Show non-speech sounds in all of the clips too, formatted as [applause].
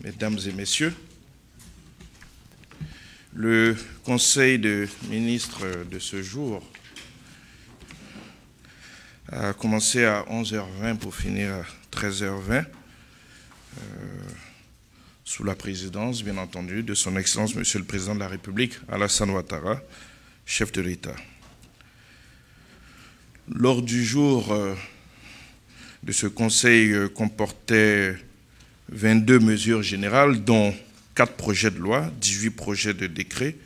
Mesdames et Messieurs, le Conseil de ministres de ce jour a commencé à 11h20 pour finir à 13h20, euh, sous la présidence, bien entendu, de Son Excellence Monsieur le Président de la République, Alassane Ouattara, chef de l'État. Lors du jour euh, de ce Conseil euh, comportait 22 mesures générales, dont 4 projets de loi, 18 projets de décret,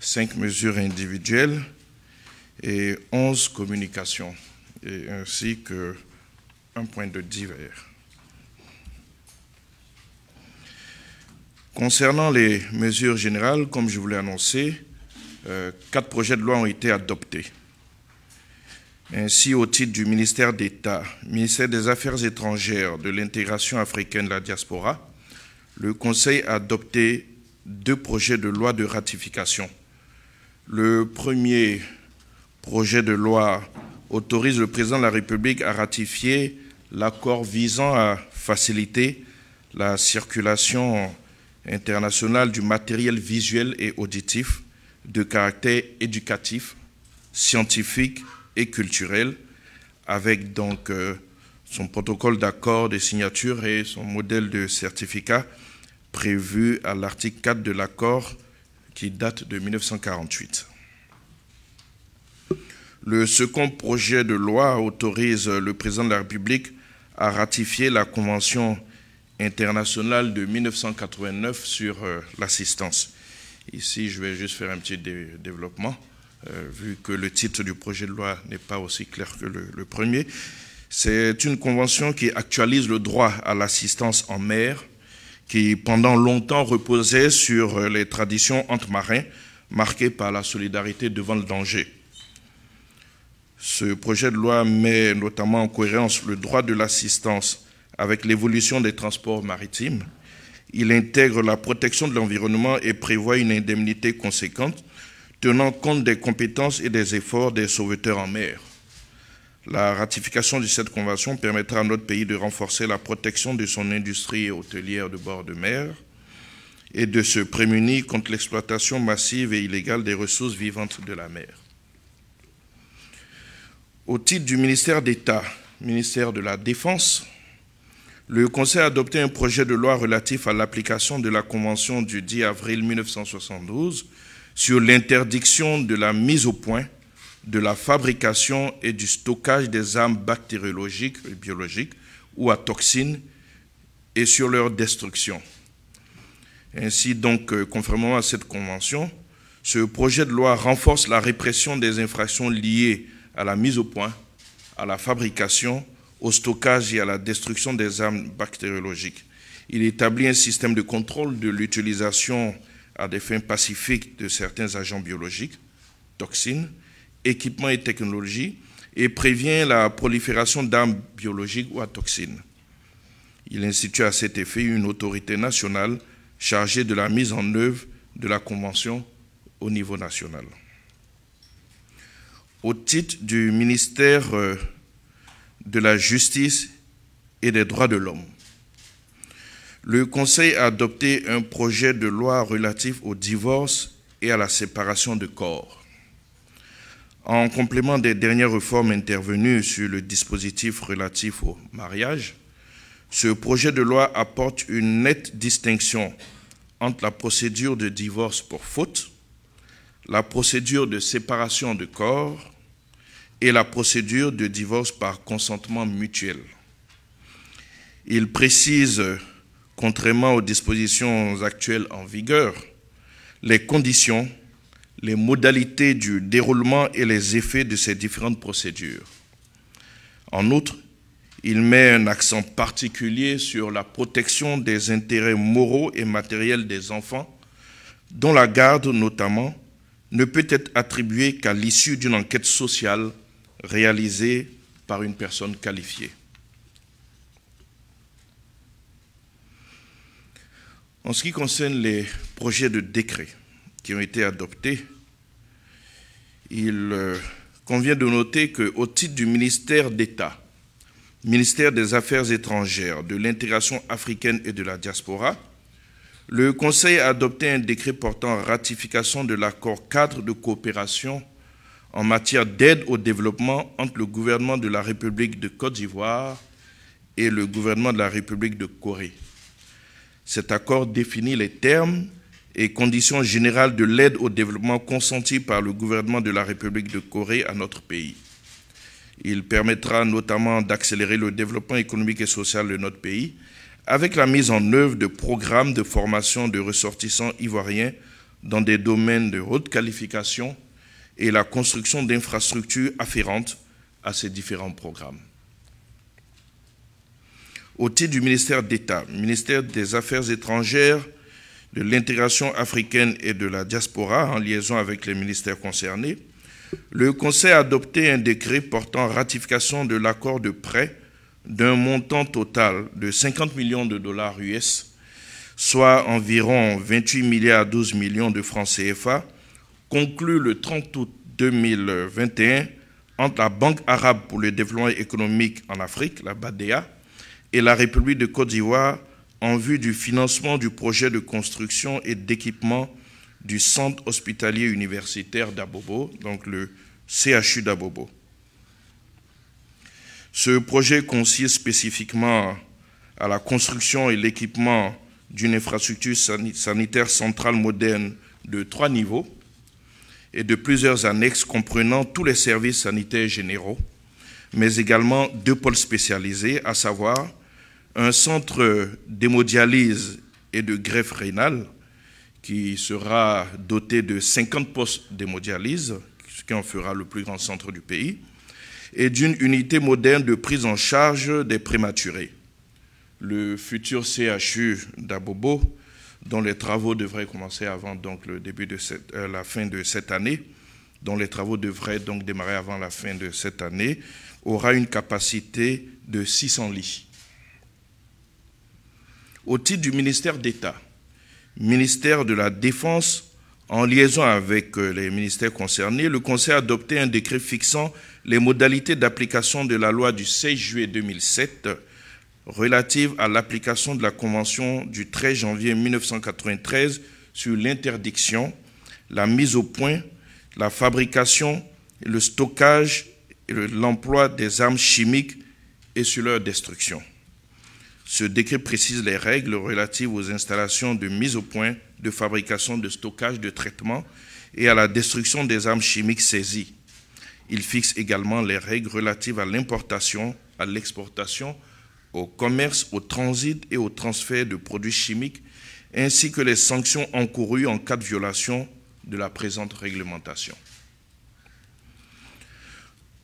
5 mesures individuelles et 11 communications, ainsi que un point de divers. Concernant les mesures générales, comme je vous l'ai annoncé, 4 euh, quatre projets de loi ont été adoptés. Ainsi, au titre du ministère d'État, ministère des Affaires étrangères, de l'intégration africaine de la diaspora, le Conseil a adopté deux projets de loi de ratification. Le premier projet de loi autorise le président de la République à ratifier l'accord visant à faciliter la circulation internationale du matériel visuel et auditif de caractère éducatif, scientifique, et culturelle, avec donc euh, son protocole d'accord de signature et son modèle de certificat prévu à l'article 4 de l'accord qui date de 1948. Le second projet de loi autorise le président de la République à ratifier la Convention internationale de 1989 sur euh, l'assistance. Ici, je vais juste faire un petit développement. Euh, vu que le titre du projet de loi n'est pas aussi clair que le, premier. C'est une convention qui actualise le droit à l'assistance en mer, qui pendant longtemps reposait sur les traditions entre marins, marquées par la solidarité devant le danger. Ce projet de loi met notamment en cohérence le droit de l'assistance avec l'évolution des transports maritimes. Il intègre la protection de l'environnement et prévoit une indemnité conséquente tenant compte des compétences et des efforts des sauveteurs en mer. La ratification de cette convention permettra à notre pays de renforcer la protection de son industrie hôtelière de bord de mer et de se prémunir contre l'exploitation massive et illégale des ressources vivantes de la mer. Au titre du ministère d'État, ministère de la Défense, le Conseil a adopté un projet de loi relatif à l'application de la Convention du 10 avril 1972 sur l'interdiction de la mise au point, de la fabrication et du stockage des armes bactériologiques et biologiques ou à toxines et sur leur destruction. Ainsi donc, euh, conformément à cette convention, ce projet de loi renforce la répression des infractions liées à la mise au point, à la fabrication, au stockage et à la destruction des armes bactériologiques. Il établit un système de contrôle de l'utilisation à des fins pacifiques de certains agents biologiques, toxines, équipements et technologies, et prévient la prolifération d'armes biologiques ou à toxines. Il institue à cet effet une autorité nationale chargée de la mise en œuvre de la Convention au niveau national. Au titre du ministère euh, de la Justice et des droits de l'homme, le Conseil a adopté un projet de loi relatif au divorce et à la séparation de corps. En complément des dernières réformes intervenues sur le dispositif relatif au mariage, ce projet de loi apporte une nette distinction entre la procédure de divorce pour faute, la procédure de séparation de corps et la procédure de divorce par consentement mutuel. Il précise contrairement aux dispositions actuelles en vigueur, les conditions, les modalités du déroulement et les effets de ces différentes procédures. En outre, il met un accent particulier sur la protection des intérêts moraux et matériels des enfants, dont la garde notamment ne peut être attribuée qu'à l'issue d'une enquête sociale réalisée par une personne qualifiée. En ce qui concerne les projets de décret qui ont été adoptés, il euh, convient de noter qu'au titre du ministère d'État, ministère des Affaires étrangères, de l'intégration africaine et de la diaspora, le Conseil a adopté un décret portant ratification de l'accord cadre de coopération en matière d'aide au développement entre le gouvernement de la République de Côte d'Ivoire et le gouvernement de la République de Corée. Cet accord définit les termes et conditions générales de l'aide au développement consentie par le gouvernement de la République de Corée à notre pays. Il permettra notamment d'accélérer le développement économique et social de notre pays avec la mise en œuvre de programmes de formation de ressortissants ivoiriens dans des domaines de haute qualification et la construction d'infrastructures afférentes à ces différents programmes au titre du ministère d'État, ministère des Affaires étrangères, de l'intégration africaine et de la diaspora, en liaison avec les ministères concernés, le Conseil a adopté un décret portant ratification de l'accord de prêt d'un montant total de 50 millions de dollars US, soit environ 28 milliards 12 millions de francs CFA, conclu le 30 août 2021 entre la Banque arabe pour le développement économique en Afrique, la BADEA, et la République de Côte d'Ivoire en vue du financement du projet de construction et d'équipement du centre hospitalier universitaire d'Abobo, donc le CHU d'Abobo. Ce projet consiste spécifiquement à la construction et l'équipement d'une infrastructure sanitaire centrale moderne de trois niveaux et de plusieurs annexes comprenant tous les services sanitaires généraux, mais également deux pôles spécialisés, à savoir un centre d'hémodialyse et de greffe rénale qui sera doté de 50 postes d'hémodialyse, ce qui en fera le plus grand centre du pays, et d'une unité moderne de prise en charge des prématurés. Le futur CHU d'Abobo, dont les travaux devraient commencer avant donc le début de euh, la fin de cette année, dont les travaux devraient donc démarrer avant la fin de cette année, aura une capacité de 600 lits au titre du ministère d'État, ministère de la Défense, en liaison avec euh, les ministères concernés, le Conseil a adopté un décret fixant les modalités d'application de la loi du 16 juillet 2007 relative à l'application de la Convention du 13 janvier 1993 sur l'interdiction, la mise au point, la fabrication, le stockage et l'emploi des armes chimiques et sur leur destruction. Ce décret précise les règles relatives aux installations de mise au point, de fabrication, de stockage, de traitement et à la destruction des armes chimiques saisies. Il fixe également les règles relatives à l'importation, à l'exportation, au commerce, au transit et au transfert de produits chimiques, ainsi que les sanctions encourues en cas de violation de la présente réglementation.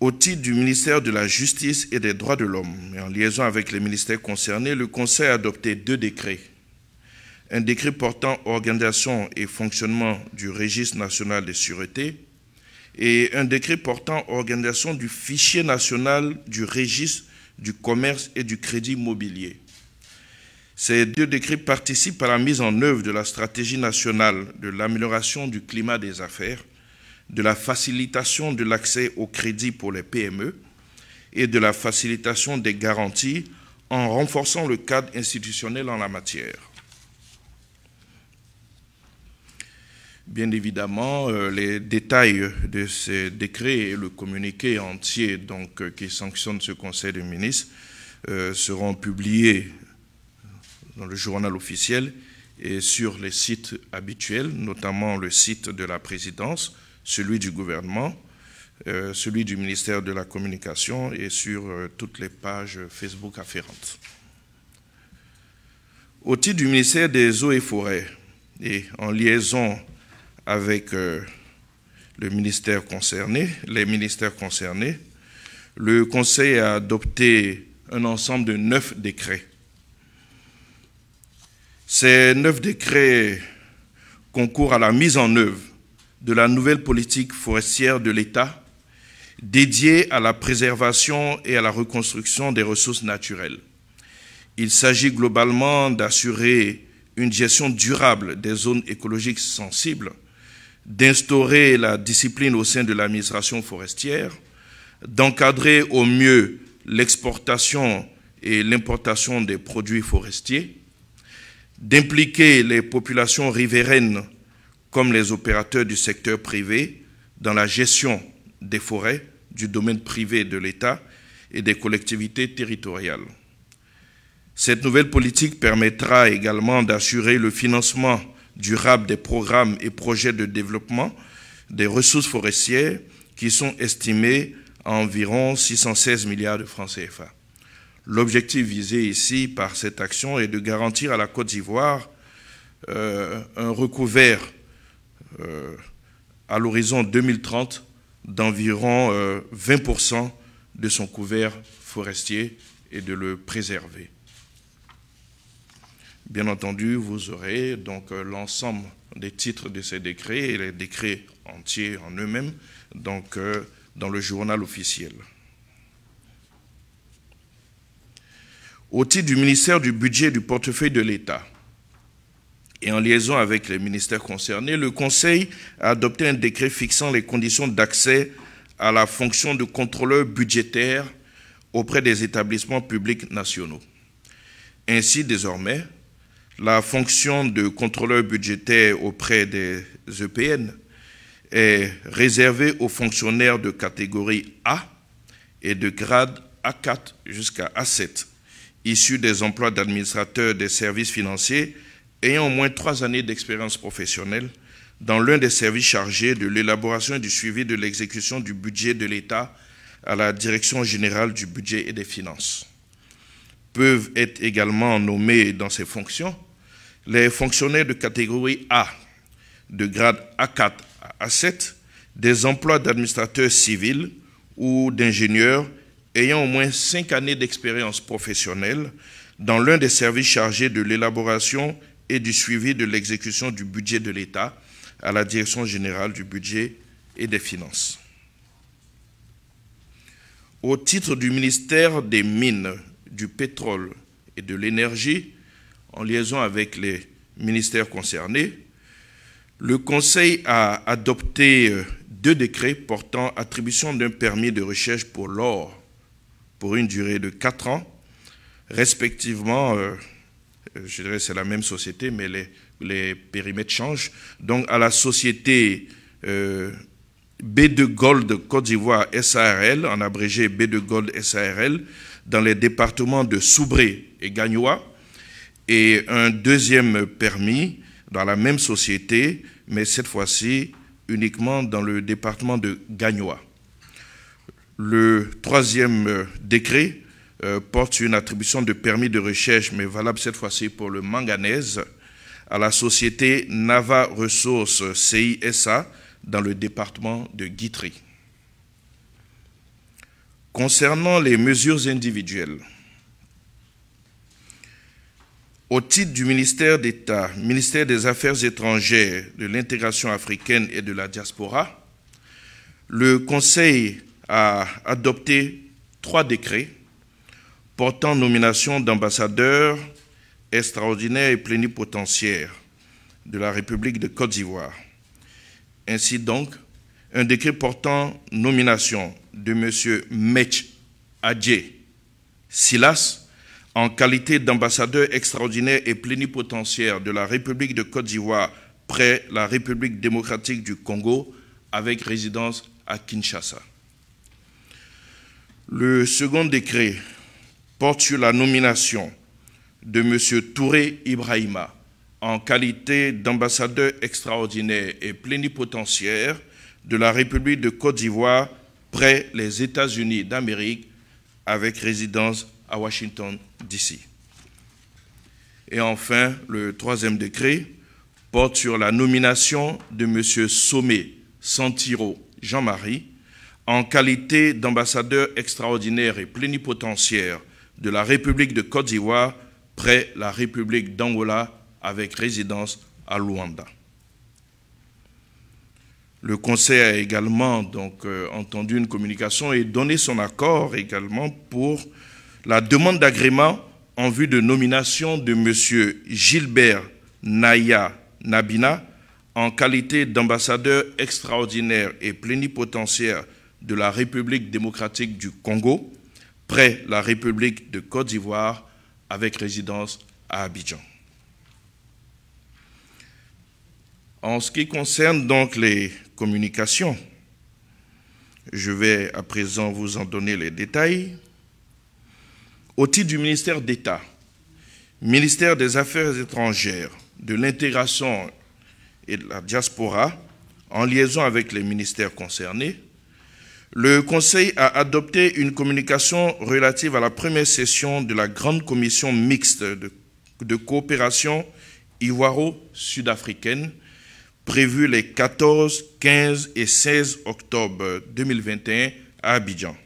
Au titre du ministère de la Justice et des Droits de l'Homme, et en liaison avec les ministères concernés, le Conseil a adopté deux décrets. Un décret portant organisation et fonctionnement du Registre national des sûretés et un décret portant organisation du fichier national du Registre du commerce et du crédit mobilier. Ces deux décrets participent à la mise en œuvre de la stratégie nationale de l'amélioration du climat des affaires de la facilitation de l'accès au crédit pour les PME et de la facilitation des garanties en renforçant le cadre institutionnel en la matière. Bien évidemment, euh, les détails de ces décrets et le communiqué entier donc, euh, qui sanctionne ce Conseil des ministres euh, seront publiés dans le journal officiel et sur les sites habituels, notamment le site de la présidence, celui du gouvernement, euh, celui du ministère de la Communication et sur euh, toutes les pages Facebook afférentes. Au titre du ministère des Eaux et Forêts, et en liaison avec euh, le ministère concerné, les ministères concernés, le Conseil a adopté un ensemble de neuf décrets. Ces neuf décrets concourent à la mise en œuvre de la nouvelle politique forestière de l'État dédiée à la préservation et à la reconstruction des ressources naturelles. Il s'agit globalement d'assurer une gestion durable des zones écologiques sensibles, d'instaurer la discipline au sein de l'administration forestière, d'encadrer au mieux l'exportation et l'importation des produits forestiers, d'impliquer les populations riveraines comme les opérateurs du secteur privé, dans la gestion des forêts, du domaine privé de l'État et des collectivités territoriales. Cette nouvelle politique permettra également d'assurer le financement durable des programmes et projets de développement des ressources forestières qui sont estimés à environ 616 milliards de francs CFA. L'objectif visé ici par cette action est de garantir à la Côte d'Ivoire euh, un recouvert euh, à l'horizon 2030 d'environ 20% euh, de son couvert forestier et de le préserver. Bien entendu, vous aurez donc euh, l'ensemble des titres de ces décrets et les décrets entiers en eux-mêmes donc, dans le journal officiel. Au titre du ministère du budget du portefeuille de l'État, et en liaison avec les ministères concernés, le Conseil a adopté un décret fixant les conditions d'accès à la fonction de contrôleur budgétaire auprès des établissements publics nationaux. Ainsi, désormais, la fonction de contrôleur budgétaire auprès des EPN est réservée aux fonctionnaires de catégorie A et de grade A4 jusqu'à A7, issus des emplois d'administrateurs des services financiers ayant au moins trois années d'expérience professionnelle dans l'un des services chargés de l'élaboration et du suivi de l'exécution du budget de l'État à la Direction générale du budget et des finances. Peuvent être également nommés dans ces fonctions les fonctionnaires de catégorie A, de grade A4 à A7, des emplois d'administrateurs civils ou d'ingénieurs ayant au moins cinq années d'expérience professionnelle dans l'un des services chargés de l'élaboration et du suivi de l'exécution du budget de l'État à la Direction générale du budget et des finances. Au titre du ministère des Mines, du Pétrole et de l'Énergie, en liaison avec les ministères concernés, le Conseil a adopté euh, deux décrets portant attribution d'un permis de recherche pour l'or pour une durée de quatre ans, respectivement euh, je dirais c'est la même société, mais les, périmètres changent. Donc à la société euh, B2 Gold Côte d'Ivoire SARL, en abrégé B2 Gold SARL, dans les départements de Soubré et Gagnois, et un deuxième permis dans la même société, mais cette fois-ci uniquement dans le département de Gagnois. Le troisième euh, décret euh, porte une attribution de permis de recherche, mais valable cette fois-ci pour le manganèse, à la société Nava Ressources CISA dans le département de Guitry. Concernant les mesures individuelles, au titre du ministère d'État, ministère des Affaires étrangères, de l'intégration africaine et de la diaspora, le Conseil a adopté trois décrets portant nomination d'ambassadeur extraordinaire et plénipotentiaire de la République de Côte d'Ivoire. Ainsi donc, un décret portant nomination de M. Mech Adje Silas en qualité d'ambassadeur extraordinaire et plénipotentiaire de la République de Côte d'Ivoire près la République démocratique du Congo avec résidence à Kinshasa. Le second décret porte sur la nomination de M. Touré Ibrahima en qualité d'ambassadeur extraordinaire et plénipotentiaire de la République de Côte d'Ivoire près les États-Unis d'Amérique avec résidence à Washington, D.C. Et enfin, le troisième décret porte sur la nomination de M. Sommet Santiro Jean-Marie en qualité d'ambassadeur extraordinaire et plénipotentiaire de la République de Côte d'Ivoire près la République d'Angola avec résidence à Luanda. Le Conseil a également donc, euh, entendu une communication et donné son accord également pour la demande d'agrément en vue de nomination de M. Gilbert Naya Nabina en qualité d'ambassadeur extraordinaire et plénipotentiaire de la République démocratique du Congo près la République de Côte d'Ivoire avec résidence à Abidjan. En ce qui concerne donc les communications, je vais à présent vous en donner les détails. Au titre du ministère d'État, ministère des Affaires étrangères, de l'intégration et de la diaspora, en liaison avec les ministères concernés, le Conseil a adopté une communication relative à la première session de la Grande Commission mixte de, coopération iwaro sud africaine prévue les 14, 15 et 16 octobre 2021 à Abidjan.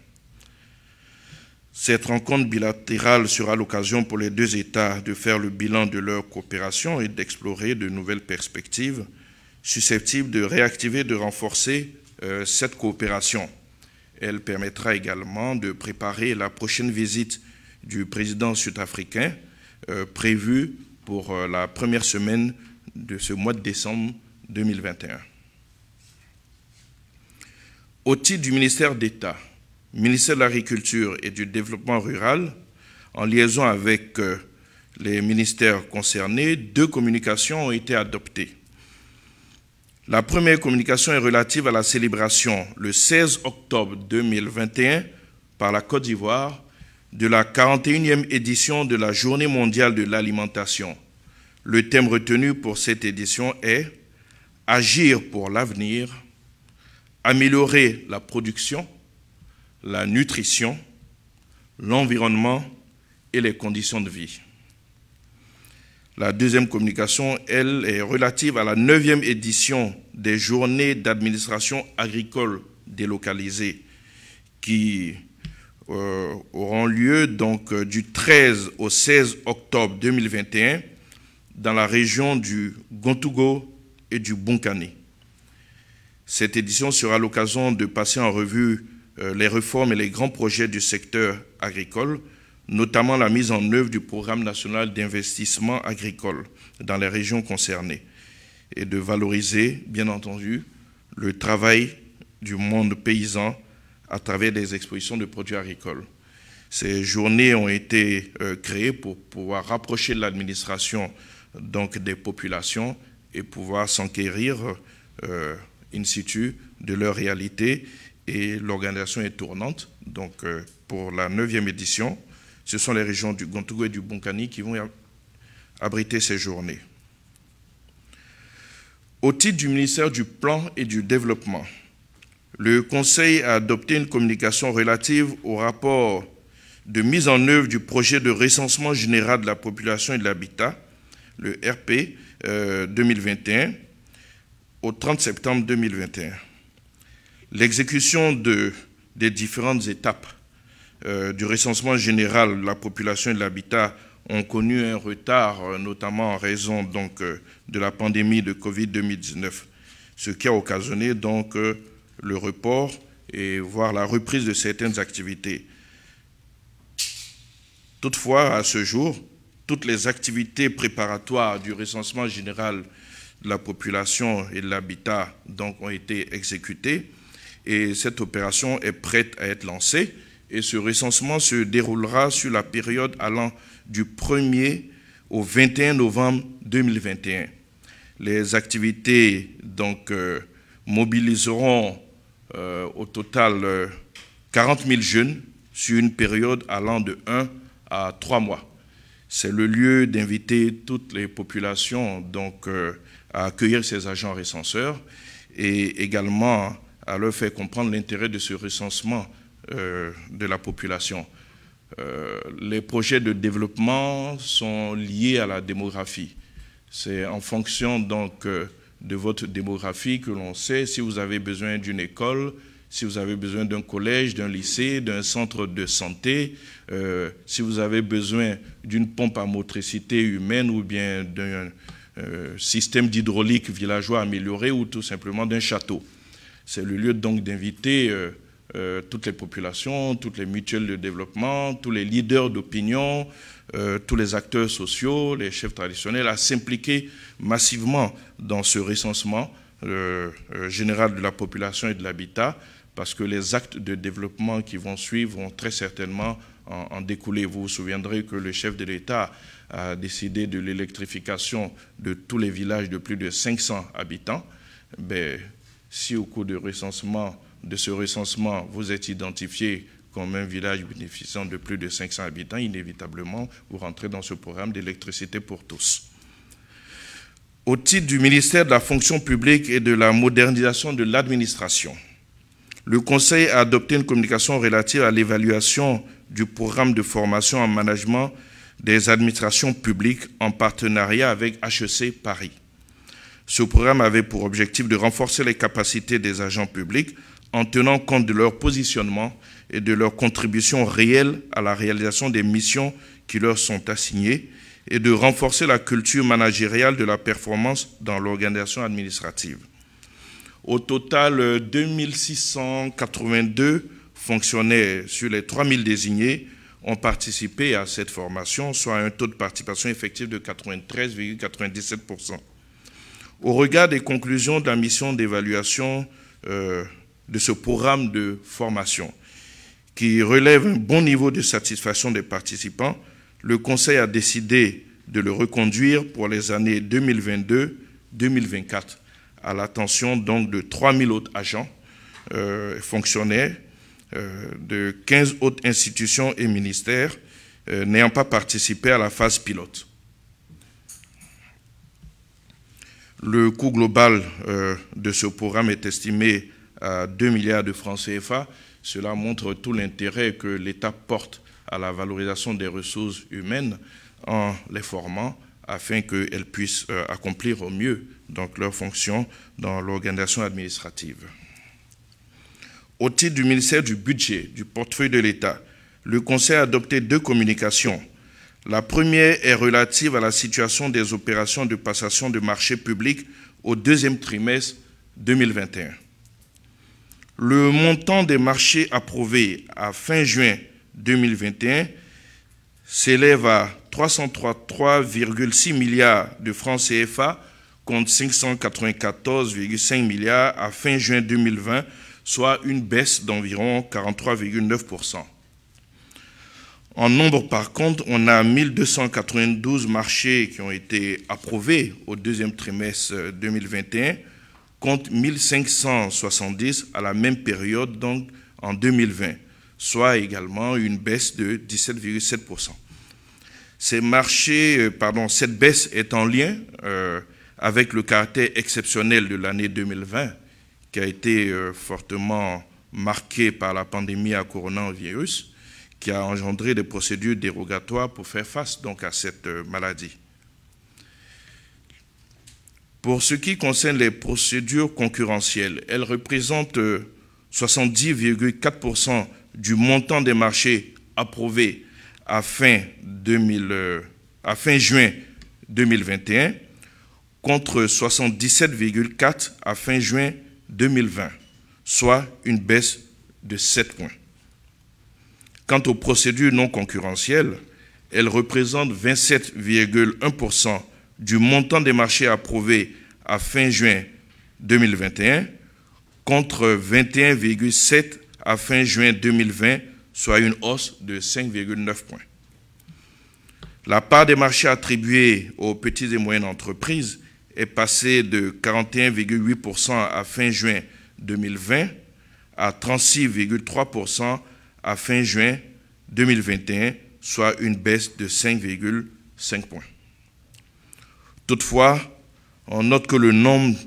Cette rencontre bilatérale sera l'occasion pour les deux États de faire le bilan de leur coopération et d'explorer de nouvelles perspectives susceptibles de réactiver, et de renforcer euh, cette coopération. Elle permettra également de préparer la prochaine visite du président sud-africain euh, prévue pour euh, la première semaine de ce mois de décembre 2021. Au titre du ministère d'État, ministère de l'Agriculture et du Développement rural, en liaison avec euh, les ministères concernés, deux communications ont été adoptées. La première communication est relative à la célébration, le 16 octobre 2021, par la Côte d'Ivoire, de la 41e édition de la Journée mondiale de l'alimentation. Le thème retenu pour cette édition est Agir pour l'avenir, améliorer la production, la nutrition, l'environnement et les conditions de vie. La deuxième communication, elle, est relative à la neuvième édition des journées d'administration agricole délocalisée qui euh, auront lieu donc euh, du 13 au 16 octobre 2021 dans la région du Gontougo et du Bunkani. Cette édition sera l'occasion de passer en revue euh, les réformes et les grands projets du secteur agricole, notamment la mise en œuvre du programme national d'investissement agricole dans les régions concernées et de valoriser, bien entendu, le travail du monde paysan à travers des expositions de produits agricoles. Ces journées ont été euh, créées pour pouvoir rapprocher l'administration donc des populations et pouvoir s'enquérir euh, in situ de leur réalité. Et l'organisation est tournante. Donc euh, pour la neuvième édition, ce sont les régions du Gontougo et du Bonkani qui vont abriter ces journées. Au titre du ministère du Plan et du Développement, le Conseil a adopté une communication relative au rapport de mise en œuvre du projet de recensement général de la population et de l'habitat, le RP 2021, euh, au 30 septembre 2021. L'exécution des différentes étapes euh, du recensement général de la population et de l'habitat ont connu un retard, euh, notamment en raison donc, euh, de la pandémie de Covid-2019, ce qui a occasionné donc, euh, le report et voire la reprise de certaines activités. Toutefois, à ce jour, toutes les activités préparatoires du recensement général de la population et de l'habitat donc, ont été exécutées et cette opération est prête à être lancée et ce recensement se déroulera sur la période allant du 1er au 21 novembre 2021. Les activités donc, euh, mobiliseront euh, au total 40 euh, 000 jeunes sur une période allant de 1 à 3 mois. C'est le lieu d'inviter toutes les populations donc, à accueillir ces agents recenseurs et également à leur faire comprendre l'intérêt de ce recensement de la population. Euh, les projets de développement sont liés à la démographie. C'est en fonction donc euh, de votre démographie que l'on sait si vous avez besoin d'une école, si vous avez besoin d'un collège, d'un lycée, d'un centre de santé, euh, si vous avez besoin d'une pompe à motricité humaine ou bien d'un système d'hydraulique villageois amélioré ou tout simplement d'un château. C'est le lieu donc d'inviter euh, toutes les populations, toutes les mutuelles de développement, tous les leaders d'opinion, euh, tous les acteurs sociaux, les chefs traditionnels, à s'impliquer massivement dans ce recensement euh, général de la population et de l'habitat, parce que les actes de développement qui vont suivre vont très certainement en, découler. Vous vous souviendrez que le chef de l'État a décidé de l'électrification de tous les villages de plus de 500 habitants. Ben, si au cours du recensement, de ce recensement, vous êtes identifié comme un village bénéficiant de plus de 500 habitants, inévitablement, vous rentrez dans ce programme d'électricité pour tous. Au titre du ministère de la fonction publique et de la modernisation de l'administration, le Conseil a adopté une communication relative à l'évaluation du programme de formation en management des administrations publiques en partenariat avec HEC Paris. Ce programme avait pour objectif de renforcer les capacités des agents publics en tenant compte de leur positionnement et de leur contribution réelle à la réalisation des missions qui leur sont assignées et de renforcer la culture managériale de la performance dans l'organisation administrative. Au total, 2682 euh, fonctionnaires sur les 3000 désignés ont participé à cette formation, soit un taux de participation effectif de 93,97%. Au regard des conclusions de la mission d'évaluation euh, de ce programme de formation, qui relève un bon niveau de satisfaction des participants, le Conseil a décidé de le reconduire pour les années 2022-2024 à l'attention donc de 3000 autres agents, euh, fonctionnaires, euh, de 15 autres institutions et ministères euh, n'ayant pas participé à la phase pilote. Le coût global de ce programme est estimé à 2 milliards de francs CFA. Cela montre tout l'intérêt que l'État porte à la valorisation des ressources humaines en les formant afin qu'elles puissent euh, accomplir au mieux donc, leurs fonctions dans l'organisation administrative. Au titre du ministère du Budget, du portefeuille de l'État, le Conseil a adopté deux communications. La première est relative à la situation des opérations de passation de marché public au deuxième trimestre 2021 le montant des marchés approuvés à fin juin 2021 s'élève à 303,6 milliards de francs CFA contre 594,5 milliards à fin juin 2020, soit une baisse d'environ 43,9%. En nombre, par contre, on a 1292 marchés qui ont été approuvés au deuxième trimestre 2021, contre 1570 à la même période, donc en 2020, soit également une baisse de 17,7%. Ces marchés, euh, pardon, cette baisse est en lien euh, avec le caractère exceptionnel de l'année 2020, qui a été euh, fortement marqué par la pandémie à coronavirus, qui a engendré des procédures dérogatoires pour faire face donc à cette maladie. Pour ce qui concerne les procédures concurrentielles, elles représentent 70,4% euh, du montant des marchés approuvés à fin, juin 2021 contre 77,4 à fin juin 2020, soit une baisse de 7 points. Quant aux procédures non concurrentielles, elles représentent 27,1% du montant des marchés approuvés à fin juin 2021 contre 21,7 à fin juin 2020, soit une hausse de 5,9 points. La part des marchés attribués aux petites et moyennes entreprises est passée de 41,8% à fin juin 2020 à 36,3% à fin juin 2021, soit une baisse de 5,5 points. Toutefois, on note que le nombre,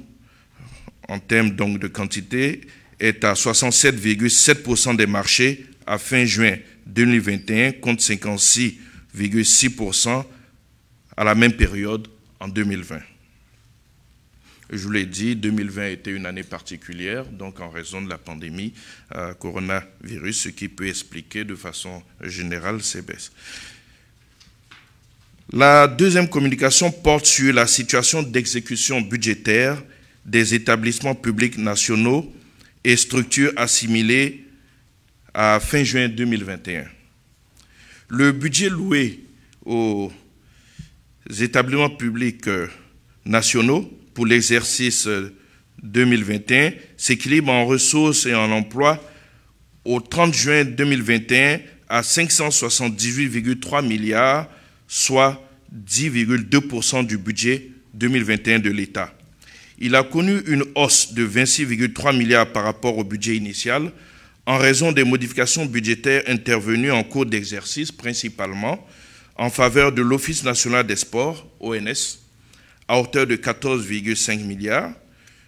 en termes donc de quantité, est à 67,7% des marchés à fin juin 2021 contre 56,6% à la même période en 2020. Je vous l'ai dit, 2020 était une année particulière, donc en raison de la pandémie euh, coronavirus, ce qui peut expliquer de façon générale ces baisses. La deuxième communication porte sur la situation d'exécution budgétaire des établissements publics nationaux et structures assimilées à fin juin 2021. Le budget loué aux établissements publics euh, nationaux pour l'exercice 2021 euh, s'équilibre en ressources et en emplois au 30 juin 2021 à 578,3 milliards soit 10,2% du budget 2021 de l'État. Il a connu une hausse de 26,3 milliards par rapport au budget initial en raison des modifications budgétaires intervenues en cours d'exercice principalement en faveur de l'Office national des sports, ONS, à hauteur de 14,5 milliards,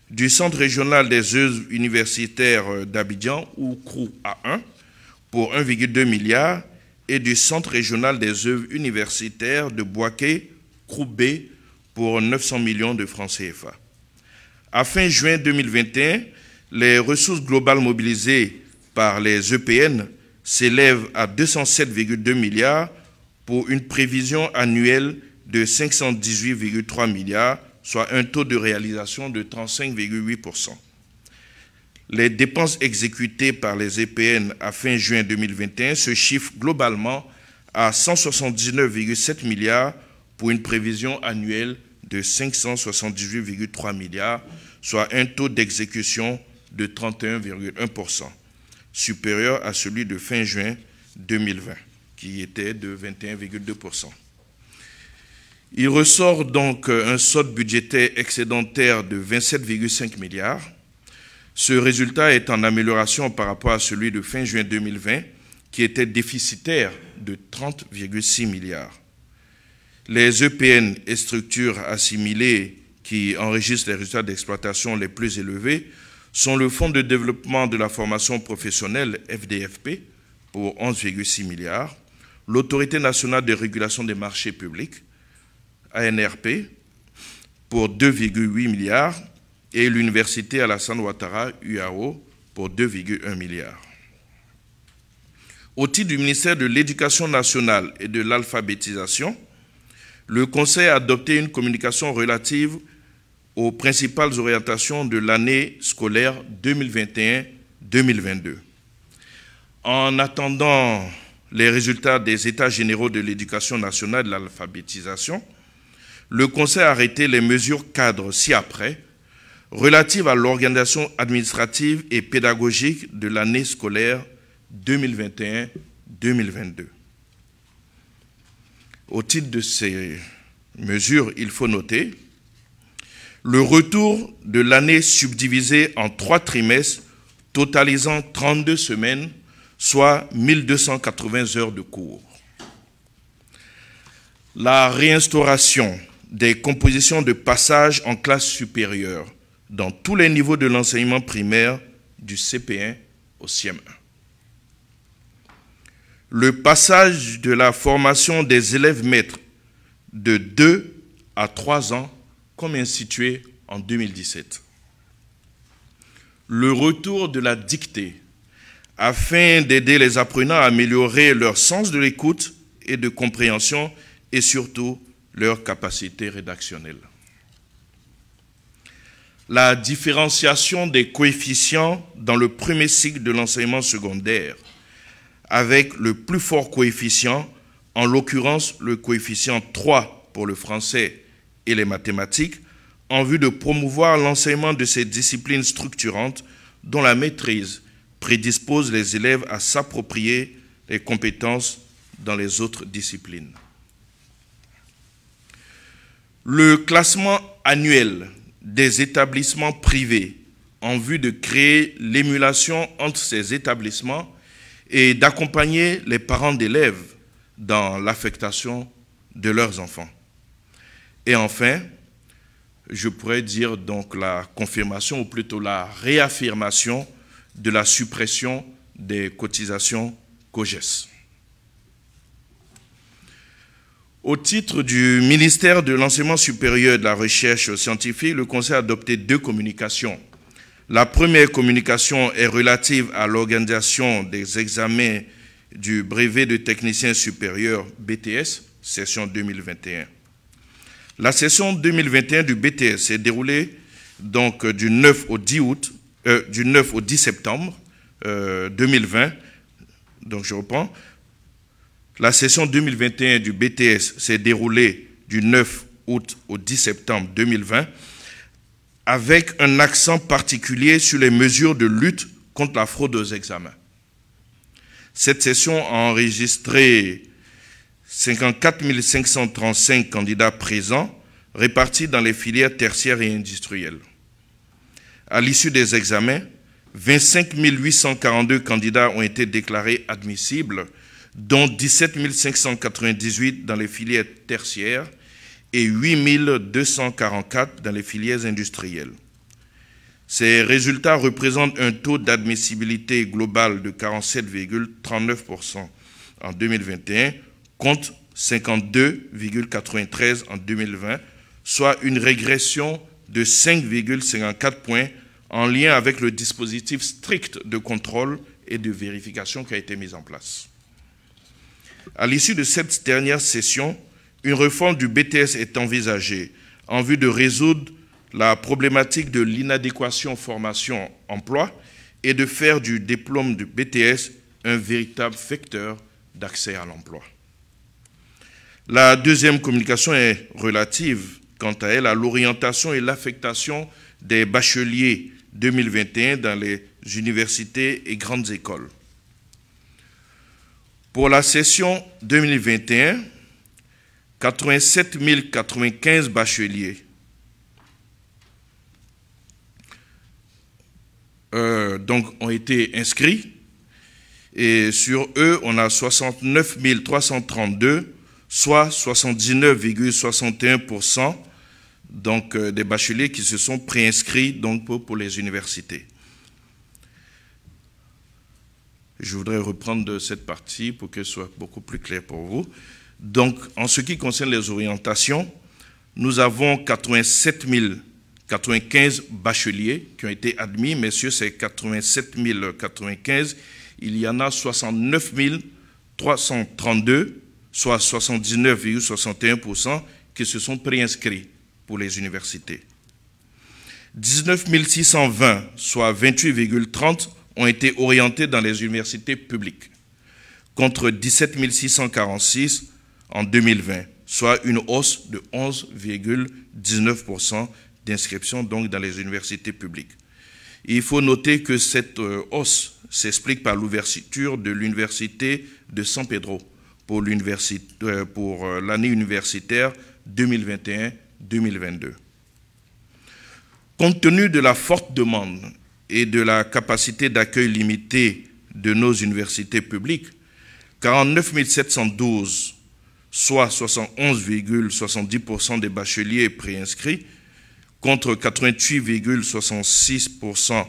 du Centre régional des œuvres universitaires d'Abidjan, ou CRU, a 1, pour 1,2 milliard, et du Centre régional des œuvres universitaires de Boaké, Croubé, pour 900 millions de francs CFA. À fin juin 2021, les ressources globales mobilisées par les EPN s'élèvent à 207,2 milliards pour une prévision annuelle de 518,3 milliards, soit un taux de réalisation de 35,8 les dépenses exécutées par les EPN à fin juin 2021 se chiffrent globalement à 179,7 milliards pour une prévision annuelle de 578,3 milliards, soit un taux d'exécution de 31,1%, supérieur à celui de fin juin 2020, qui était de 21,2%. Il ressort donc un solde budgétaire excédentaire de 27,5 milliards, ce résultat est en amélioration par rapport à celui de fin juin 2020, qui était déficitaire de 30,6 milliards. Les EPN et structures assimilées qui enregistrent les résultats d'exploitation les plus élevés sont le Fonds de développement de la formation professionnelle, FDFP, pour 11,6 milliards, l'Autorité nationale de régulation des marchés publics, ANRP, pour 2,8 milliards, et l'université Alassane Ouattara UAO pour 2,1 milliards. Au titre du ministère de l'Éducation nationale et de l'alphabétisation, le Conseil a adopté une communication relative aux principales orientations de l'année scolaire 2021-2022. En attendant les résultats des États généraux de l'éducation nationale et de l'alphabétisation, le Conseil a arrêté les mesures cadres ci-après relative à l'organisation administrative et pédagogique de l'année scolaire 2021-2022. Au titre de ces mesures, il faut noter le retour de l'année subdivisée en trois trimestres totalisant 32 semaines, soit 1280 heures de cours. La réinstauration des compositions de passage en classe supérieure dans tous les niveaux de l'enseignement primaire du CP1 au CM1. Le passage de la formation des élèves maîtres de 2 à 3 ans comme institué en 2017. Le retour de la dictée afin d'aider les apprenants à améliorer leur sens de l'écoute et de compréhension et surtout leur capacité rédactionnelle la différenciation des coefficients dans le premier cycle de l'enseignement secondaire, avec le plus fort coefficient, en l'occurrence le coefficient 3 pour le français et les mathématiques, en vue de promouvoir l'enseignement de ces disciplines structurantes dont la maîtrise prédispose les élèves à s'approprier les compétences dans les autres disciplines. Le classement annuel des établissements privés en vue de créer l'émulation entre ces établissements et d'accompagner les parents d'élèves dans l'affectation de leurs enfants. Et enfin, je pourrais dire donc la confirmation ou plutôt la réaffirmation de la suppression des cotisations COGES. Au titre du ministère de l'enseignement supérieur et de la recherche scientifique, le Conseil a adopté deux communications. La première communication est relative à l'organisation des examens du brevet de technicien supérieur BTS, session 2021. La session 2021 du BTS s'est déroulée donc du 9 au 10 août, euh, du 9 au 10 septembre 2020. Euh, donc je reprends. La session 2021 du BTS s'est déroulée du 9 août au 10 septembre 2020 avec un accent particulier sur les mesures de lutte contre la fraude aux examens. Cette session a enregistré 54 535 candidats présents répartis dans les filières tertiaires et industrielles. À l'issue des examens, 25 842 candidats ont été déclarés admissibles, dont 17 598 dans les filières tertiaires et 8 244 dans les filières industrielles. Ces résultats représentent un taux d'admissibilité global de 47,39% en 2021 contre 52,93 en 2020, soit une régression de 5,54 points en lien avec le dispositif strict de contrôle et de vérification qui a été mis en place. À l'issue de cette dernière session, une réforme du BTS est envisagée en vue de résoudre la problématique de l'inadéquation formation-emploi et de faire du diplôme du BTS un véritable facteur d'accès à l'emploi. La deuxième communication est relative, quant à elle, à l'orientation et l'affectation des bacheliers 2021 dans les universités et grandes écoles. Pour la session 2021, 87 095 bacheliers. Euh, donc ont été inscrits et sur eux on a 69 332 soit 79,61% donc euh, des bacheliers qui se sont préinscrits donc pour les universités. Je voudrais reprendre cette partie pour qu'elle soit beaucoup plus claire pour vous. Donc, en ce qui concerne les orientations, nous avons 87 095 bacheliers qui ont été admis. Messieurs, c'est 87 095. Il y en a 69 332, soit 79,61 qui se sont préinscrits pour les universités. 19 620, soit 28,30 ont été orientés dans les universités publiques, contre 17 646 en 2020, soit une hausse de 11,19% d'inscriptions donc dans les universités publiques. il faut noter que cette euh, hausse s'explique par l'ouverture de l'université de San Pedro pour euh, euh, l'année universitaire 2021-2022. Compte tenu de la forte demande et de la capacité d'accueil limitée de nos universités publiques, 49 712, soit 71,70% des bacheliers préinscrits, contre 88,66%,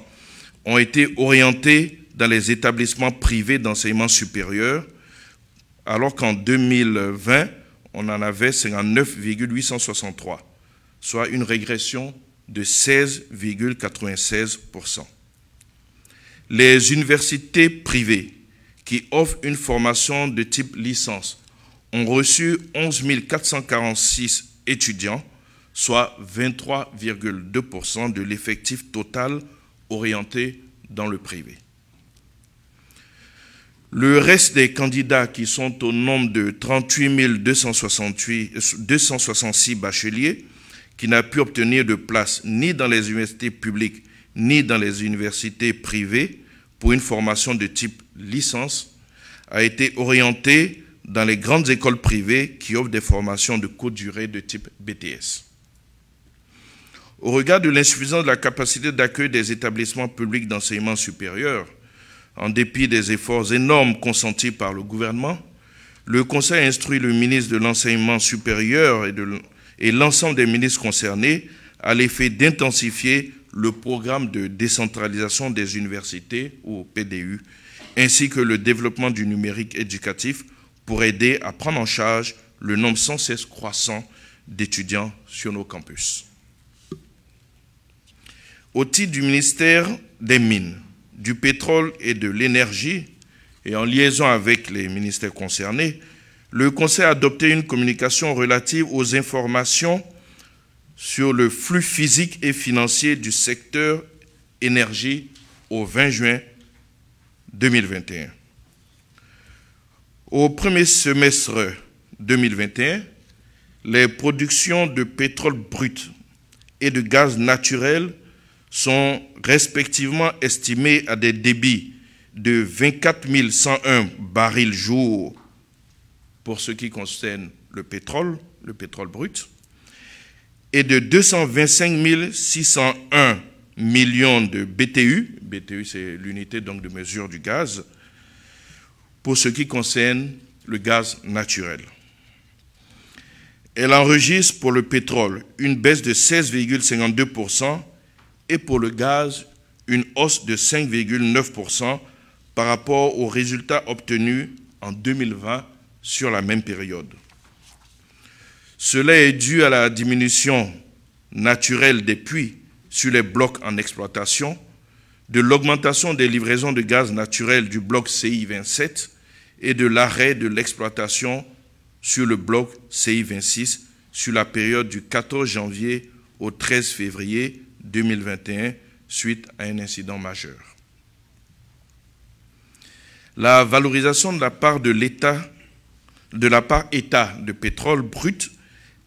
ont été orientés dans les établissements privés d'enseignement supérieur, alors qu'en 2020, on en avait 59,863, soit une régression de 16,96%. Les universités privées qui offrent une formation de type licence ont reçu 11 446 étudiants, soit 23,2% de l'effectif total orienté dans le privé. Le reste des candidats qui sont au nombre de 38 266 bacheliers qui n'a pu obtenir de place ni dans les universités publiques ni dans les universités privées pour une formation de type licence, a été orienté dans les grandes écoles privées qui offrent des formations de courte durée de type BTS. Au regard de l'insuffisance de la capacité d'accueil des établissements publics d'enseignement supérieur, en dépit des efforts énormes consentis par le gouvernement, le Conseil instruit le ministre de l'Enseignement supérieur et de et l'ensemble des ministres concernés à l'effet d'intensifier le programme de décentralisation des universités, ou PDU, ainsi que le développement du numérique éducatif pour aider à prendre en charge le nombre sans cesse croissant d'étudiants sur nos campus. Au titre du ministère des Mines, du Pétrole et de l'Énergie, et en liaison avec les ministères concernés, le Conseil a adopté une communication relative aux informations sur le flux physique et financier du secteur énergie au 20 juin 2021. Au premier semestre 2021, les productions de pétrole brut et de gaz naturel sont respectivement estimées à des débits de 24 101 barils jour pour ce qui concerne le pétrole, le pétrole brut, et de 225 601 millions de BTU, BTU c'est l'unité donc de mesure du gaz, pour ce qui concerne le gaz naturel. Elle enregistre pour le pétrole une baisse de 16,52% et pour le gaz une hausse de 5,9% par rapport aux résultats obtenus en 2020 sur la même période. Cela est dû à la diminution naturelle des puits sur les blocs en exploitation, de l'augmentation des livraisons de gaz naturel du bloc CI27 et de l'arrêt de l'exploitation sur le bloc CI26 sur la période du 14 janvier au 13 février 2021 suite à un incident majeur. La valorisation de la part de l'État de la part État de pétrole brut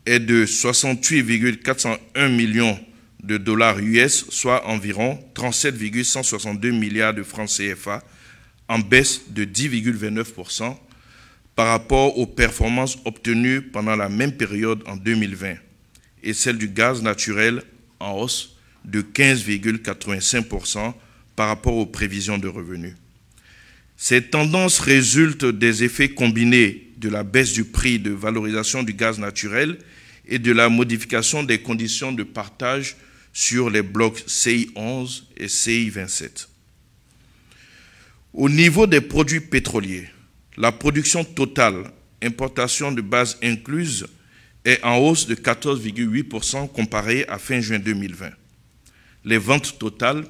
est de 68,401 millions de dollars US, soit environ 37,162 milliards de francs CFA, en baisse de 10,29% par rapport aux performances obtenues pendant la même période en 2020, et celle du gaz naturel en hausse de 15,85% par rapport aux prévisions de revenus. Ces tendances résultent des effets combinés de la baisse du prix de valorisation du gaz naturel et de la modification des conditions de partage sur les blocs CI 11 et CI 27. Au niveau des produits pétroliers, la production totale, importation de base incluse, est en hausse de 14,8% comparée à fin juin 2020. Les ventes totales,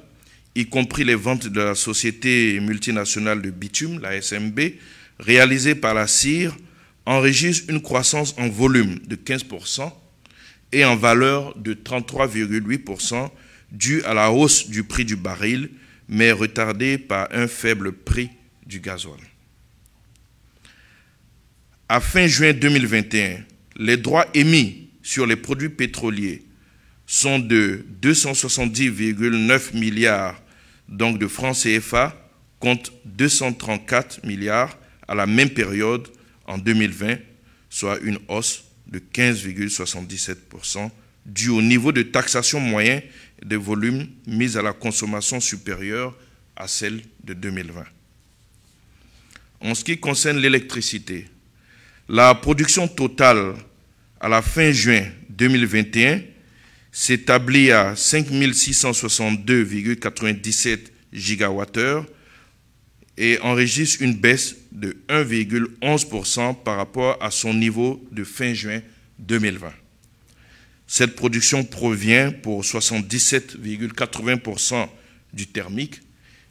y compris les ventes de la société multinationale de bitume, la SMB, réalisé par la cire enregistre une croissance en volume de 15% et en valeur de 33,8% due à la hausse du prix du baril, mais retardée par un faible prix du gasoil. À fin juin 2021, les droits émis sur les produits pétroliers sont de 270,9 milliards donc de francs CFA contre 234 milliards à la même période en 2020, soit une hausse de 15,77% due au niveau de taxation moyen des volumes mis à la consommation supérieure à celle de 2020. En ce qui concerne l'électricité, la production totale à la fin juin 2021 s'établit à 5662,97 GWh et enregistre une baisse de 1,11% par rapport à son niveau de fin juin 2020. Cette production provient pour 77,80% du thermique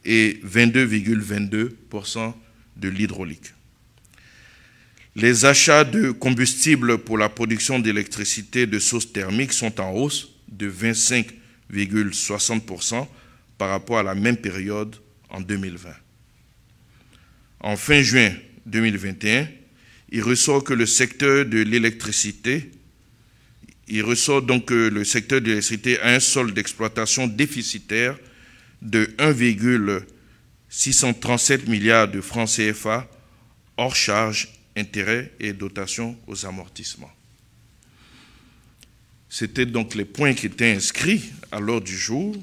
et 22,22% de l'hydraulique. Les achats de combustible pour la production d'électricité de source thermique sont en hausse de 25,60% par rapport à la même période en 2020 en fin juin 2021, il ressort que le secteur de l'électricité, de a un solde d'exploitation déficitaire de 1,637 milliards de francs CFA hors charges, intérêts et dotations aux amortissements. C'était donc les points qui étaient inscrits à l'ordre du jour.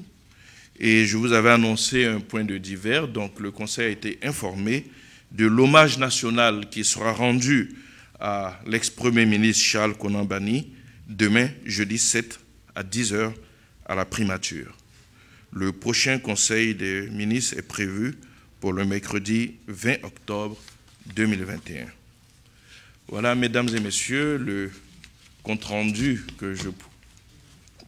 Et je vous avais annoncé un point de divers, donc le Conseil a été informé de l'hommage national qui sera rendu à l'ex-premier ministre Charles Konambani demain, jeudi 7 à 10h à la primature. Le prochain conseil des ministres est prévu pour le mercredi 20 octobre 2021. Voilà, mesdames et messieurs, le compte-rendu que je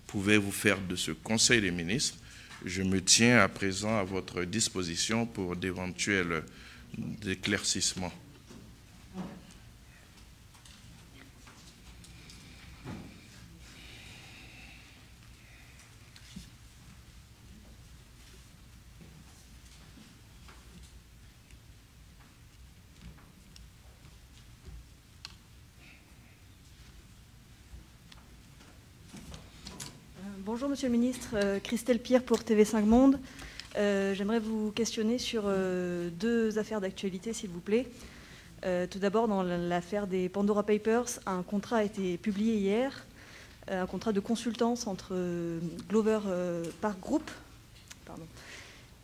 pouvais vous faire de ce conseil des ministres. Je me tiens à présent à votre disposition pour d'éventuelles d'éclaircissement. Euh, bonjour Monsieur le Ministre, euh, Christelle Pierre pour TV5 Monde. Euh, j'aimerais vous questionner sur euh, deux affaires d'actualité, s'il vous plaît. Euh, tout d'abord, dans l'affaire des Pandora Papers, un contrat a été publié hier, un contrat de consultance entre Glover Park Group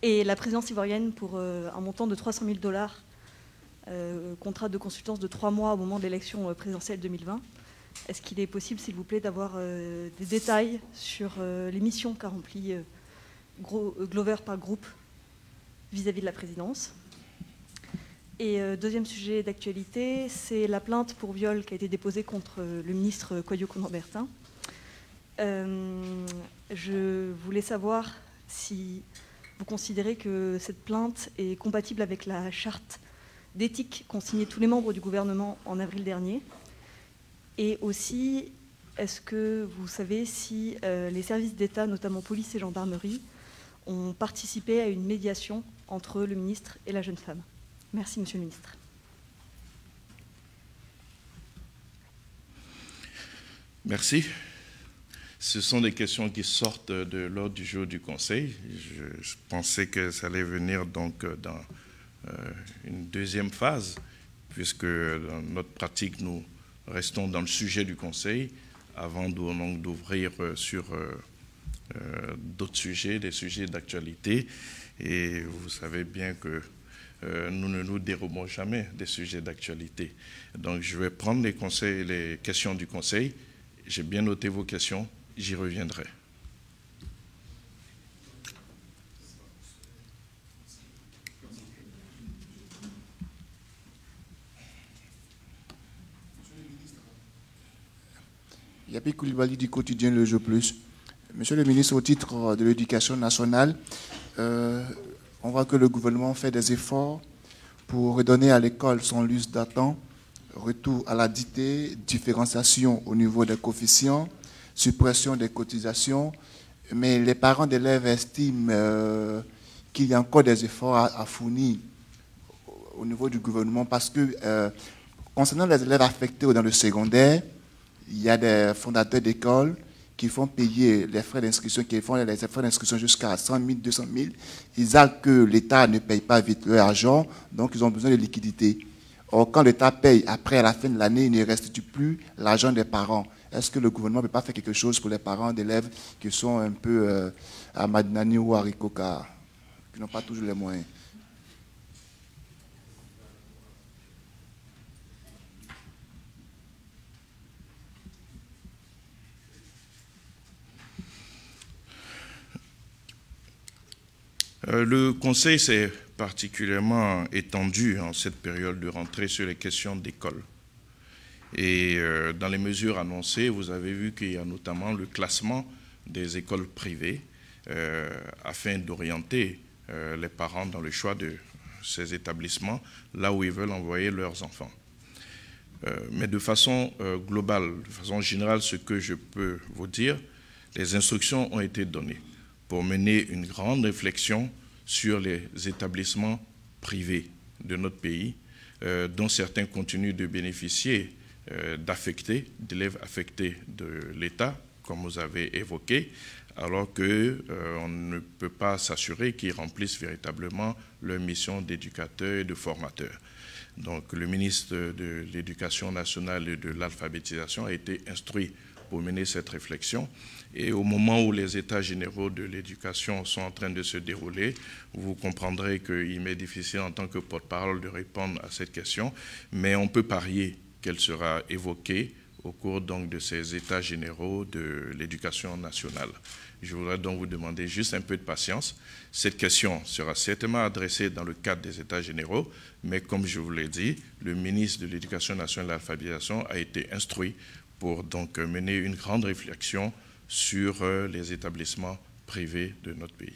et la présidence ivoirienne pour un montant de 300 000 dollars, contrat de consultance de trois mois au moment de l'élection présidentielle 2020. Est-ce qu'il est possible, s'il vous plaît, d'avoir des détails sur les missions qu'a rempli euh, Glover par groupe vis-à-vis de la présidence. Et euh, deuxième sujet d'actualité, c'est la plainte pour viol qui a été déposée contre euh, le ministre Coyot Conbertin. Hein. je voulais savoir si vous considérez que cette plainte est compatible avec la charte d'éthique qu'ont signé tous les membres du gouvernement en avril dernier Et aussi, est-ce que vous savez si les services d'État, notamment police et gendarmerie, ont participé à une médiation entre le ministre et la jeune femme. Merci, Monsieur le ministre. Merci. Ce sont des questions qui sortent de l'ordre du jour du Conseil. Je, pensais que ça allait venir donc euh, dans euh, une deuxième phase, puisque dans notre pratique, nous restons dans le sujet du Conseil avant d'ouvrir euh, sur euh, d'autres sujets, des sujets d'actualité. Et vous savez bien que euh, nous ne nous dérobons jamais des sujets d'actualité. Donc je vais prendre les, conseils, les questions du Conseil. J'ai bien noté vos questions, j'y reviendrai. Yapi Koulibaly du quotidien Le Jeu Plus. Monsieur le ministre, au titre euh, de l'éducation nationale, euh, on voit que le gouvernement fait des efforts pour redonner à l'école son lustre datant, retour à la dictée, différenciation au niveau des coefficients, suppression des cotisations, mais les parents d'élèves estiment euh, qu'il y a encore des efforts à, fournir au niveau du gouvernement parce que concernant les élèves affectés dans le secondaire, il y a des fondateurs d'écoles qui font payer les frais d'inscription, qui font les frais d'inscription jusqu'à 100 000, 200 000, ils ont que l'État ne paye pas vite leur argent, donc ils ont besoin de liquidités. Or, quand l'État paye, après, à la fin de l'année, il ne restitue plus l'argent des parents. Est-ce que le gouvernement ne peut pas faire quelque chose pour les parents d'élèves qui sont un peu à euh, Madnani ou à Ricoca, qui n'ont pas toujours les moyens Euh, le Conseil s'est particulièrement étendu en cette période de rentrée sur les questions d'école. Et euh, dans les mesures annoncées, vous avez vu qu'il y a notamment le classement des écoles privées euh, afin d'orienter les parents dans le choix de ces établissements, là où ils veulent envoyer leurs enfants. mais de façon globale, de façon générale, ce que je peux vous dire, les instructions ont été données pour mener une grande réflexion sur les établissements privés de notre pays, euh, dont certains continuent de bénéficier euh, d'affectés, d'élèves affectés de l'État, comme vous avez évoqué, alors qu'on euh, ne peut pas s'assurer qu'ils remplissent véritablement leur mission d'éducateur et de formateur. Donc le ministre de l'Éducation nationale et de l'alphabétisation a été instruit pour mener cette réflexion et au moment où les états généraux de l'éducation sont en train de se dérouler, vous comprendrez qu'il m'est difficile en tant que porte-parole de répondre à cette question, mais on peut parier qu'elle sera évoquée au cours donc de ces états généraux de l'éducation nationale. Je voudrais donc vous demander juste un peu de patience. Cette question sera certainement adressée dans le cadre des États généraux, mais comme je vous l'ai dit, le ministre de l'Éducation nationale et de l'Alphabétisation a été instruit pour donc mener une grande réflexion sur euh, les établissements privés de notre pays.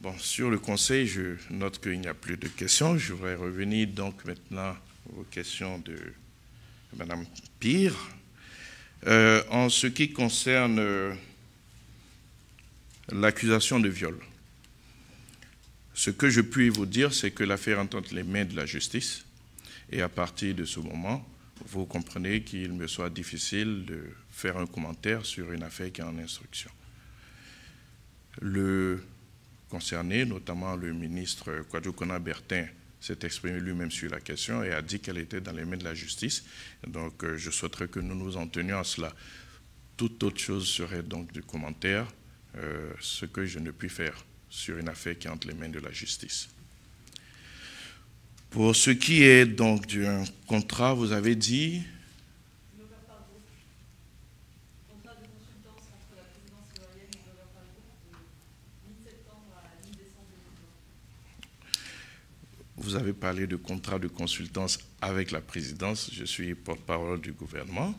Bon, sur le Conseil, je note qu'il n'y a plus de questions. Je voudrais revenir donc maintenant aux questions de Madame Pire. Euh, en ce qui concerne euh, l'accusation de viol. Ce que je puis vous dire, c'est que l'affaire est entre les mains de la justice et à partir de ce moment, vous comprenez qu'il me soit difficile de faire un commentaire sur une affaire qui est en instruction. Le concerné, notamment le ministre Kouadjoukona Bertin, s'est exprimé lui-même sur la question et a dit qu'elle était dans les mains de la justice. Donc euh, je souhaiterais que nous nous en tenions à cela. Toute autre chose serait donc du commentaire euh, ce que je ne puis faire sur une affaire qui est entre les mains de la justice. Pour ce qui est donc d'un contrat, vous avez dit vous avez parlé de contrat de consultance avec la présidence. Je suis porte-parole du gouvernement.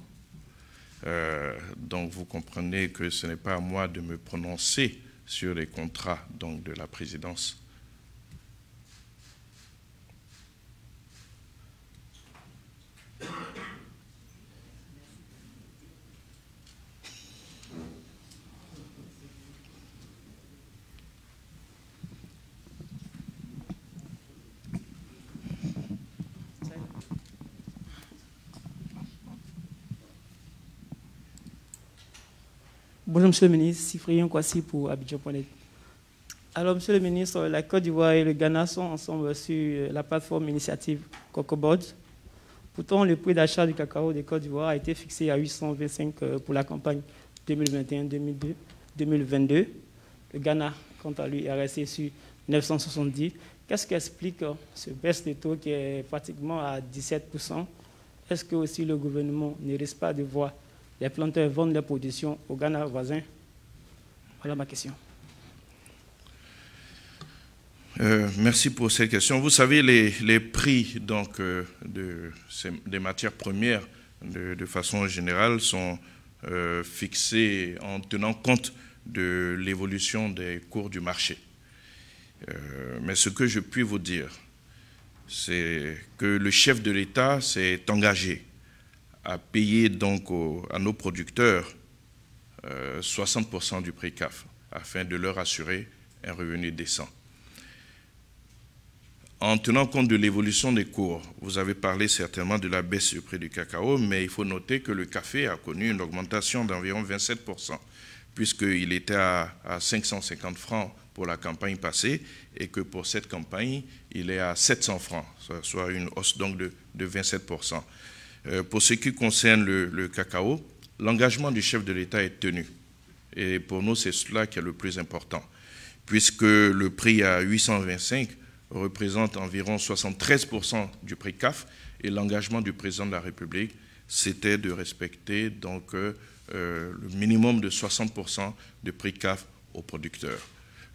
Euh, donc vous comprenez que ce n'est pas à moi de me prononcer sur les contrats donc, de la présidence Bonjour, Monsieur le ministre. Cyprien Kwasi pour Abidjan, Abidjan.net. Alors, Monsieur le ministre, la Côte d'Ivoire et le Ghana sont ensemble sur euh, la plateforme initiative CocoBoard. Pourtant, le prix d'achat du cacao de Côte d'Ivoire a été fixé à 825 euh, pour la campagne 2021-2022. Le Ghana, quant à lui, est resté sur 970. Qu'est-ce qui explique hein, ce baisse de taux qui est pratiquement à 17 Est-ce que aussi le gouvernement ne risque pas de voir les planteurs vendent leurs productions au Ghana voisin Voilà ma question. Euh, merci pour cette question. Vous savez, les, prix donc, euh, de, des matières premières, de, façon générale, sont euh, fixés en tenant compte de l'évolution des cours du marché. mais ce que je puis vous dire, c'est que le chef de l'État s'est engagé à payer donc à nos producteurs 60% euh, du prix CAF afin de leur assurer un revenu décent. En tenant compte de l'évolution des cours, vous avez parlé certainement de la baisse du prix du cacao, mais il faut noter que le café a connu une augmentation d'environ 27%, puisqu'il était à, 550 francs pour la campagne passée et que pour cette campagne, il est à 700 francs, soit une hausse donc de 27%. Euh, pour ce qui concerne le, cacao, l'engagement du chef de l'État est tenu. Et pour nous, c'est cela qui est le plus important, puisque le prix à 825 représente environ 73% du prix CAF, et l'engagement du président de la République, c'était de respecter donc euh, le minimum de 60% du prix CAF aux producteurs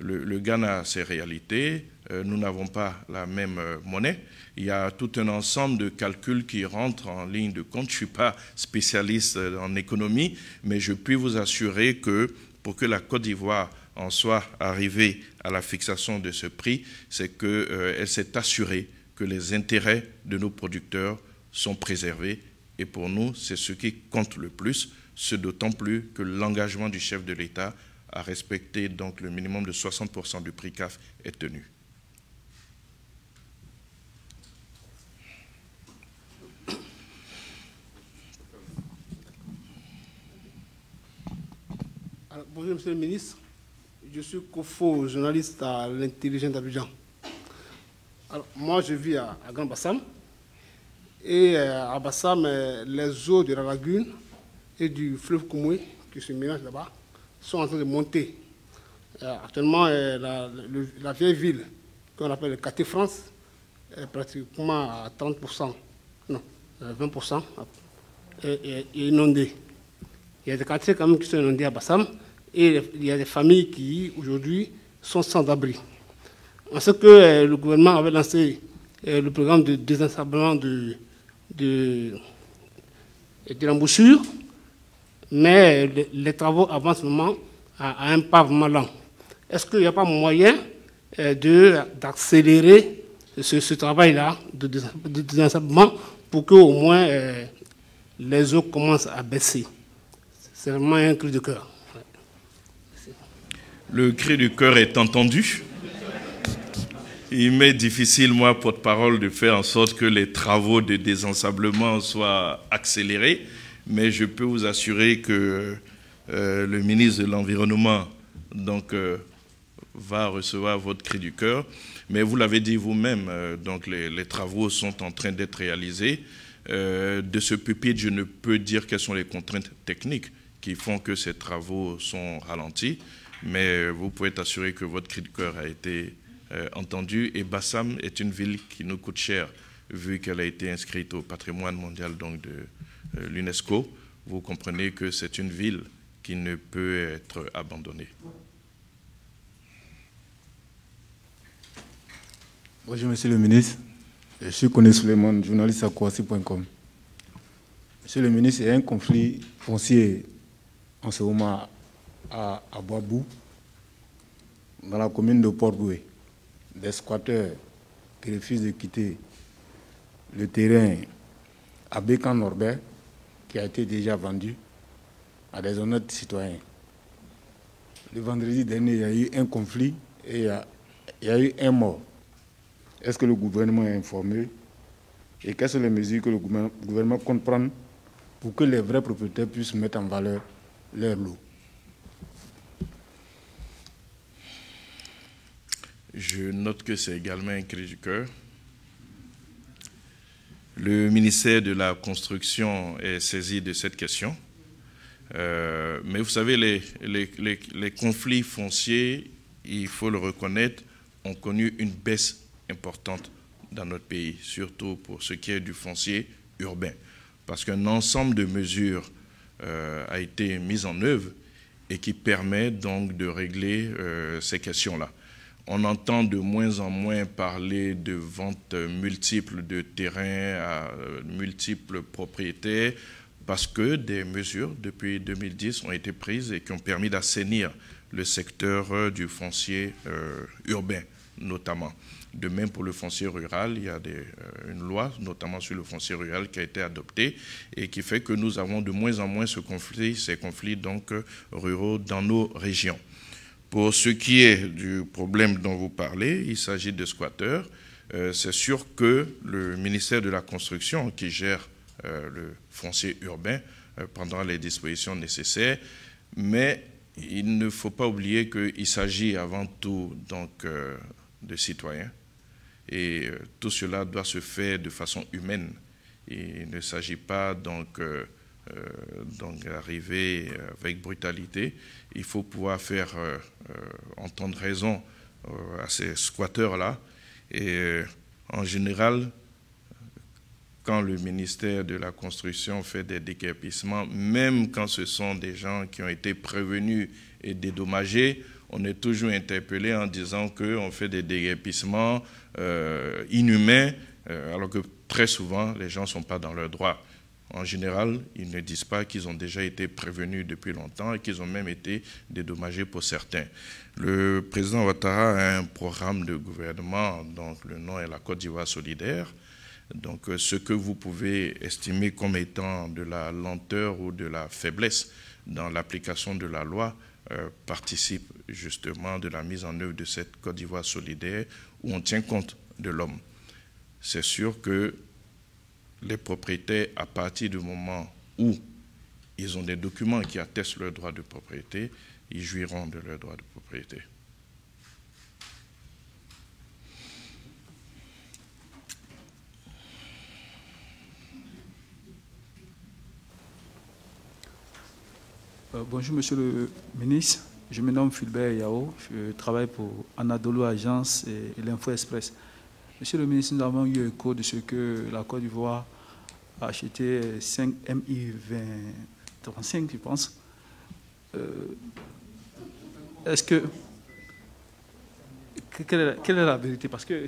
le, Ghana a ses réalités, euh, nous n'avons pas la même euh, monnaie. Il y a tout un ensemble de calculs qui rentrent en ligne de compte. Je ne suis pas spécialiste euh, en économie, mais je puis vous assurer que pour que la Côte d'Ivoire en soit arrivée à la fixation de ce prix, c'est qu'elle s'est assurée que les intérêts de nos producteurs sont préservés. Et pour nous, c'est ce qui compte le plus, ce d'autant plus que l'engagement du chef de l'État à respecter donc le minimum de 60% du prix CAF est tenu. bonjour Monsieur le Ministre, je suis Kofo, journaliste à l'intelligence d'Abidjan. moi, je vis à, Grand Bassam. Et euh, à Bassam, euh, les eaux de la lagune et du fleuve Koumoué qui se mélangent là-bas sont en train de monter. Euh, actuellement, euh, la, vieille ville qu'on appelle le quartier France est pratiquement à 30%, non, 20% est, inondée. Il y a des quartiers quand même qui sont inondés à Bassam et il y a des familles qui, aujourd'hui, sont sans abri. On sait que euh, le gouvernement avait lancé le programme de désensablement de, de, de l'embouchure mais les travaux avancent vraiment à, un pas vraiment lent. Est-ce qu'il n'y a pas moyen euh, d'accélérer ce, travail-là de, désensablement pour qu'au moins euh, les eaux commencent à baisser C'est vraiment un cri de cœur. Le cri du cœur est entendu. Il m'est difficile, moi, porte-parole, de faire en sorte que les travaux de désensablement soient accélérés mais je peux vous assurer que euh, le ministre de l'Environnement donc, euh, va recevoir votre cri du cœur. Mais vous l'avez dit vous-même, euh, donc les, travaux sont en train d'être réalisés. de ce pupitre, je ne peux dire quelles sont les contraintes techniques qui font que ces travaux sont ralentis, mais vous pouvez être assuré que votre cri du cœur a été entendu. Et Bassam est une ville qui nous coûte cher, vu qu'elle a été inscrite au patrimoine mondial donc, de, euh, l'UNESCO, vous comprenez que c'est une ville qui ne peut être abandonnée. Bonjour, Monsieur le ministre. Je suis Kone Suleiman, journaliste à Kouassi.com. Monsieur le ministre, il y a un conflit foncier en ce moment à, à Boabou, dans la commune de Port-Boué. Des squatteurs qui refusent de quitter le terrain à Bécan-Norbert qui a été déjà vendu à des honnêtes citoyens. Le vendredi dernier, il y a eu un conflit et il y a, eu un mort. Est-ce que le gouvernement est informé et quelles sont les mesures que le gouvernement compte prendre pour que les vrais propriétaires puissent mettre en valeur leur lot Je note que c'est également un cri du cœur. Le ministère de la Construction est saisi de cette question. Euh, mais vous savez, les, conflits fonciers, il faut le reconnaître, ont connu une baisse importante dans notre pays, surtout pour ce qui est du foncier urbain. Parce qu'un ensemble de mesures euh, a été mis en œuvre et qui permet donc de régler euh, ces questions-là. On entend de moins en moins parler de ventes multiples de terrains à euh, multiples propriétés parce que des mesures depuis 2010 ont été prises et qui ont permis d'assainir le secteur euh, du foncier euh, urbain notamment. De même pour le foncier rural, il y a une loi, notamment sur le foncier rural, qui a été adoptée et qui fait que nous avons de moins en moins ce conflit, ces conflits donc ruraux dans nos régions. Pour ce qui est du problème dont vous parlez, il s'agit de squatteurs. Euh, c'est sûr que le ministère de la Construction, qui gère euh, le foncier urbain, euh, prendra les dispositions nécessaires, mais il ne faut pas oublier qu'il s'agit avant tout donc, de citoyens, et tout cela doit se faire de façon humaine. Il ne s'agit pas donc euh, donc arriver euh, avec brutalité. Il faut pouvoir faire euh, entendre raison à ces squatteurs-là. Et en général, quand le ministère de la Construction fait des décapissements, même quand ce sont des gens qui ont été prévenus et dédommagés, on est toujours interpellé en disant qu'on fait des décapissements inhumains, alors que très souvent, les gens ne sont pas dans leurs droits en général, ils ne disent pas qu'ils ont déjà été prévenus depuis longtemps et qu'ils ont même été dédommagés pour certains. Le président Ouattara a un programme de gouvernement, donc le nom est la Côte d'Ivoire solidaire. Donc euh, ce que vous pouvez estimer comme étant de la lenteur ou de la faiblesse dans l'application de la loi euh, participe justement de la mise en œuvre de cette Côte d'Ivoire solidaire où on tient compte de l'homme. C'est sûr que les propriétaires, à partir du moment où ils ont des documents qui attestent leur droit de propriété, ils jouiront de leur droit de propriété. Euh, bonjour, monsieur le ministre. Je me nomme Fulbert Yao. Je travaille pour Anadolu Agence et, et l'Info Express. Monsieur le ministre, nous avons eu écho de ce que la Côte d'Ivoire acheté 5 MI 35, je pense. Euh, est-ce que. Quelle est, la, vérité Parce que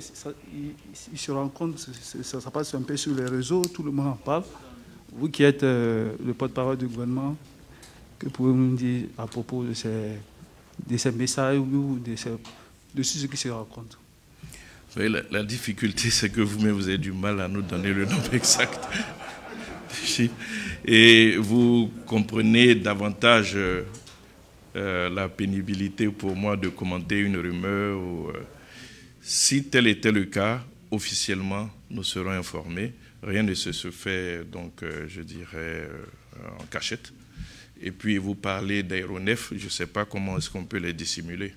il, se rend compte, ça, passe un peu sur les réseaux, tout le monde en parle. Vous qui êtes euh, le porte-parole du gouvernement, que pouvez-vous nous dire à propos de ces, messages ou de, ce qui se raconte la, la difficulté, c'est que vous-même, vous avez du mal à nous donner le nombre [laughs] exact et vous comprenez davantage euh, euh, la pénibilité pour moi de commenter une rumeur. Euh, si tel était le cas, officiellement, nous serons informés. Rien ne se fait, donc, je dirais, en cachette. Et puis, vous parlez d'aéronefs, je ne sais pas comment est-ce qu'on peut les dissimuler.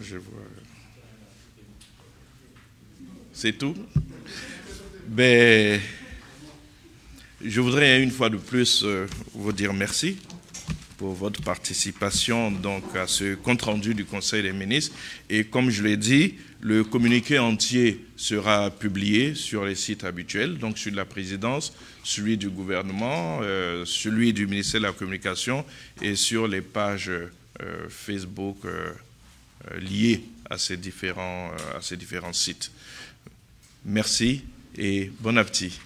je C'est tout Mais ben, je voudrais une fois de plus euh, vous dire merci pour votre participation donc, à ce compte-rendu du Conseil des ministres. Et comme je l'ai dit, le communiqué entier sera publié sur les sites habituels, donc celui de la présidence, celui du gouvernement, euh, celui du ministère de la Communication et sur les pages euh, Facebook. Euh, Liés à ces, différents, euh, à ces différents sites. Merci et bon appétit.